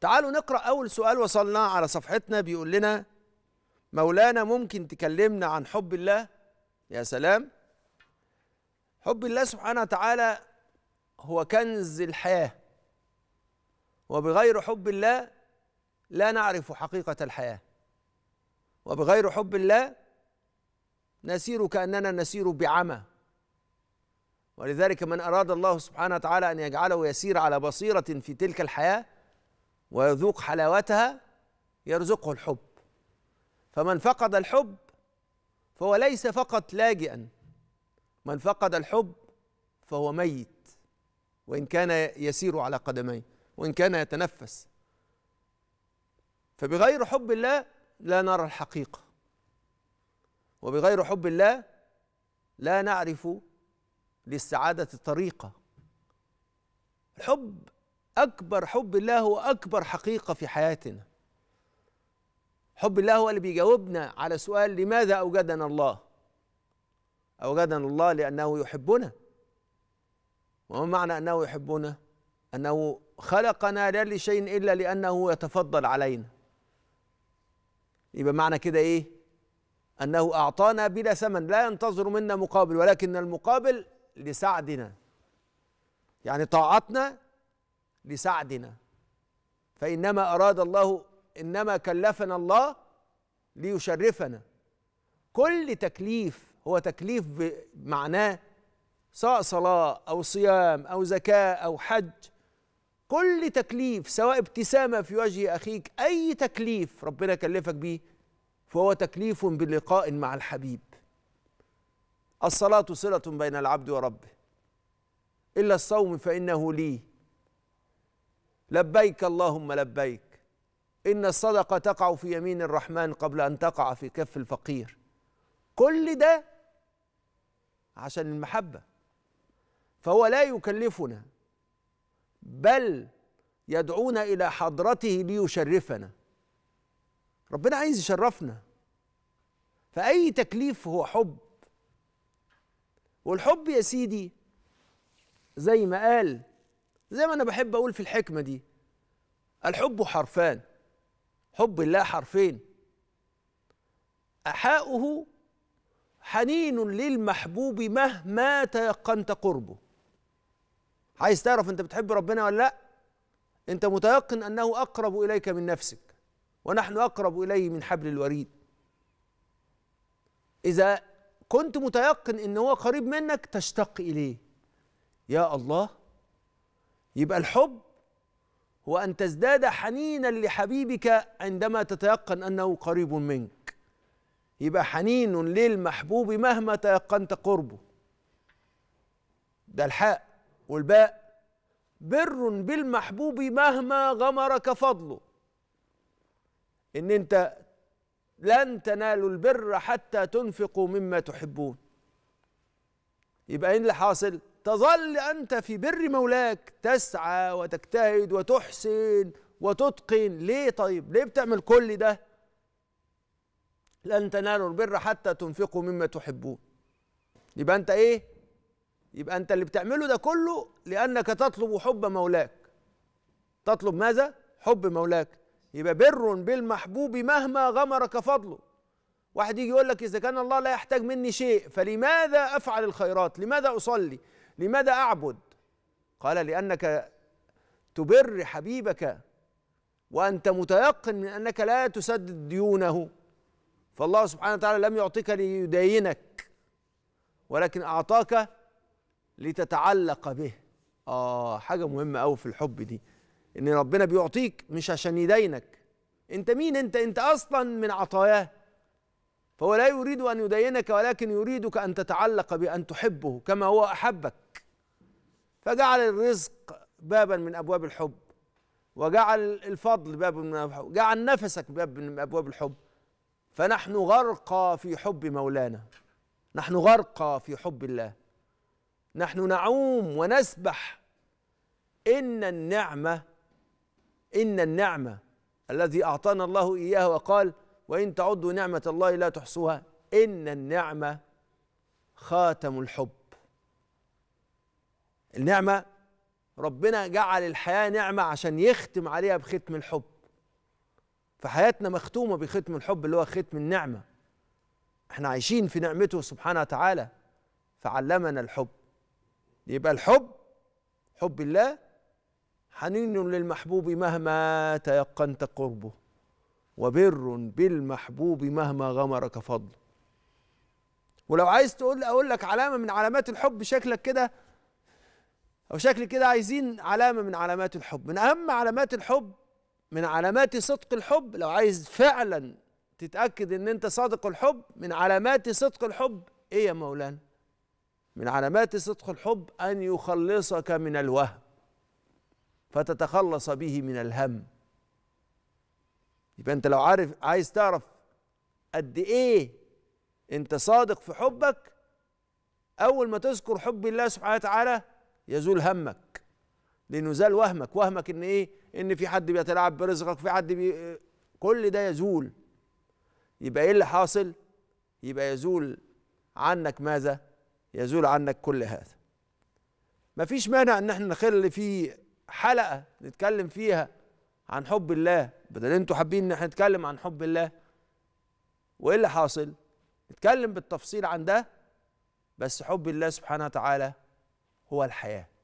تعالوا نقرأ أول سؤال وصلناه على صفحتنا بيقول لنا مولانا ممكن تكلمنا عن حب الله يا سلام حب الله سبحانه وتعالى هو كنز الحياة وبغير حب الله لا نعرف حقيقة الحياة وبغير حب الله نسير كأننا نسير بعمى ولذلك من أراد الله سبحانه وتعالى أن يجعله يسير على بصيرة في تلك الحياة ويذوق حلاوتها يرزقه الحب فمن فقد الحب فهو ليس فقط لاجئا من فقد الحب فهو ميت وان كان يسير على قدميه وان كان يتنفس فبغير حب الله لا نرى الحقيقه وبغير حب الله لا نعرف للسعاده الطريقه الحب أكبر حب الله هو أكبر حقيقة في حياتنا حب الله هو اللي بيجاوبنا على سؤال لماذا أوجدنا الله أوجدنا الله لأنه يحبنا وما معنى أنه يحبنا أنه خلقنا لا لشيء إلا لأنه يتفضل علينا يبقى معنى كده إيه أنه أعطانا بلا ثمن لا ينتظر منا مقابل ولكن المقابل لسعدنا يعني طاعتنا لسعدنا فإنما أراد الله إنما كلفنا الله ليشرفنا كل تكليف هو تكليف بمعناه سواء صلاة أو صيام أو زكاة أو حج كل تكليف سواء ابتسامة في وجه أخيك أي تكليف ربنا كلفك به فهو تكليف بلقاء مع الحبيب الصلاة صلة بين العبد وربه إلا الصوم فإنه لي لبيك اللهم لبيك إن الصدقة تقع في يمين الرحمن قبل أن تقع في كف الفقير كل ده عشان المحبة فهو لا يكلفنا بل يدعونا إلى حضرته ليشرفنا ربنا عايز يشرفنا فأي تكليف هو حب والحب يا سيدي زي ما قال زي ما انا بحب اقول في الحكمه دي الحب حرفان حب الله حرفين احاؤه حنين للمحبوب مهما تيقنت قربه عايز تعرف انت بتحب ربنا ولا لا انت متيقن انه اقرب اليك من نفسك ونحن اقرب اليه من حبل الوريد اذا كنت متيقن ان هو قريب منك تشتق اليه يا الله يبقى الحب هو أن تزداد حنينا لحبيبك عندما تتيقن أنه قريب منك يبقى حنين للمحبوب مهما تيقنت قربه ده الحاء والباء بر بالمحبوب مهما غمرك فضله ان انت لن تنالوا البر حتى تنفقوا مما تحبون يبقى ايه اللي حاصل تظل أنت في بر مولاك تسعى وتجتهد وتحسن وتتقن ليه طيب ليه بتعمل كل ده لن تنالوا البر حتى تنفقوا مما تحبون يبقى أنت إيه يبقى أنت اللي بتعمله ده كله لأنك تطلب حب مولاك تطلب ماذا حب مولاك يبقى بر بالمحبوب مهما غمرك فضله واحد يجي يقول لك اذا كان الله لا يحتاج مني شيء فلماذا افعل الخيرات لماذا اصلي لماذا أعبد قال لأنك تبر حبيبك وأنت متيقن من أنك لا تسدد ديونه فالله سبحانه وتعالى لم يعطيك ليدينك ولكن أعطاك لتتعلق به آه حاجة مهمة أوي في الحب دي إن ربنا بيعطيك مش عشان يدينك أنت مين أنت أنت أصلا من عطاياه فهو لا يريد أن يدينك ولكن يريدك أن تتعلق بأن تحبه كما هو أحبك فجعل الرزق بابا من أبواب الحب وجعل الفضل باب من أبواب الحب جعل نفسك باب من أبواب الحب فنحن غرقى في حب مولانا نحن غرقى في حب الله نحن نعوم ونسبح إن النعمة إن النعمة الذي أعطانا الله إياه وقال وإن تعدوا نعمة الله لا تحصوها إن النعمة خاتم الحب النعمة ربنا جعل الحياة نعمة عشان يختم عليها بختم الحب فحياتنا مختومة بختم الحب اللي هو ختم النعمة احنا عايشين في نعمته سبحانه وتعالى فعلمنا الحب يبقى الحب حب الله حنين للمحبوب مهما تيقنت قربه وبر بالمحبوب مهما غمرك فضل ولو عايز تقول اقول لك علامه من علامات الحب شكلك كده او شكل كده عايزين علامه من علامات الحب من اهم علامات الحب من علامات صدق الحب لو عايز فعلا تتاكد ان انت صادق الحب من علامات صدق الحب ايه يا مولانا من علامات صدق الحب ان يخلصك من الوهم فتتخلص به من الهم يبقى انت لو عارف عايز تعرف قد ايه انت صادق في حبك اول ما تذكر حب الله سبحانه وتعالى يزول همك لانه زال وهمك وهمك ان ايه ان في حد بيتلاعب برزقك في حد بي آه، كل ده يزول يبقى ايه اللي حاصل يبقى يزول عنك ماذا يزول عنك كل هذا مفيش مانع ان احنا نخلي في حلقه نتكلم فيها عن حب الله بدل انتوا حابين ان احنا نتكلم عن حب الله وايه اللي حاصل نتكلم بالتفصيل عن ده بس حب الله سبحانه وتعالى هو الحياه